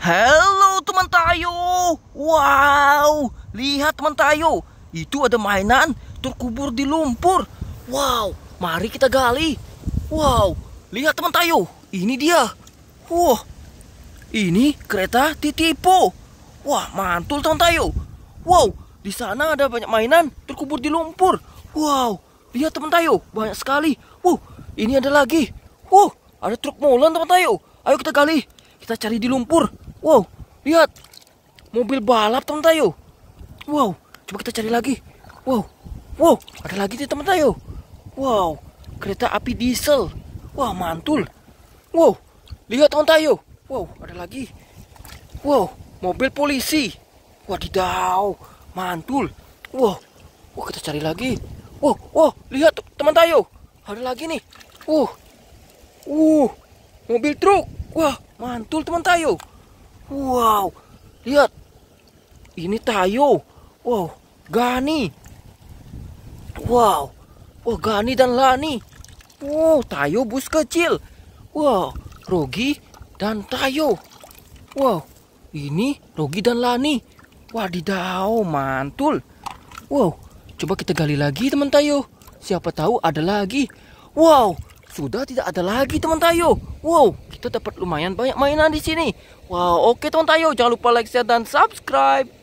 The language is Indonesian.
Halo teman Tayo. Wow, lihat teman Tayo. Itu ada mainan terkubur di lumpur. Wow, mari kita gali. Wow, lihat teman Tayo. Ini dia. Wah, wow, ini kereta Titipo. Wah, mantul teman Tayo. Wow, di sana ada banyak mainan terkubur di lumpur. Wow, lihat teman Tayo, banyak sekali. Wow, ini ada lagi. Wow, ada truk molen teman Tayo. Ayo kita gali. Kita cari di lumpur. Wow, lihat. Mobil balap teman Tayo. Wow, coba kita cari lagi. Wow, wow, ada lagi nih teman Tayo. Wow, kereta api diesel. Wah, wow, mantul. Wow, lihat teman Tayo. Wow, ada lagi. Wow, mobil polisi. Wadidaw, mantul. Wow, wow kita cari lagi. Wow, wow, lihat teman Tayo. Ada lagi nih. Wow, wow, uh, mobil truk. Wah, mantul teman Tayo. Wow, lihat. Ini Tayo. Wow, Gani. Wow, wow Gani dan Lani. Wow, oh, Tayo bus kecil. Wow, Rogi dan Tayo. Wow, ini Rogi dan Lani. Wadidaw, mantul. Wow, coba kita gali lagi teman Tayo. Siapa tahu ada lagi. Wow, sudah tidak ada lagi teman Tayo. Wow, itu dapat lumayan banyak mainan di sini. Wow, oke okay, teman Tayo, jangan lupa like, share, dan subscribe.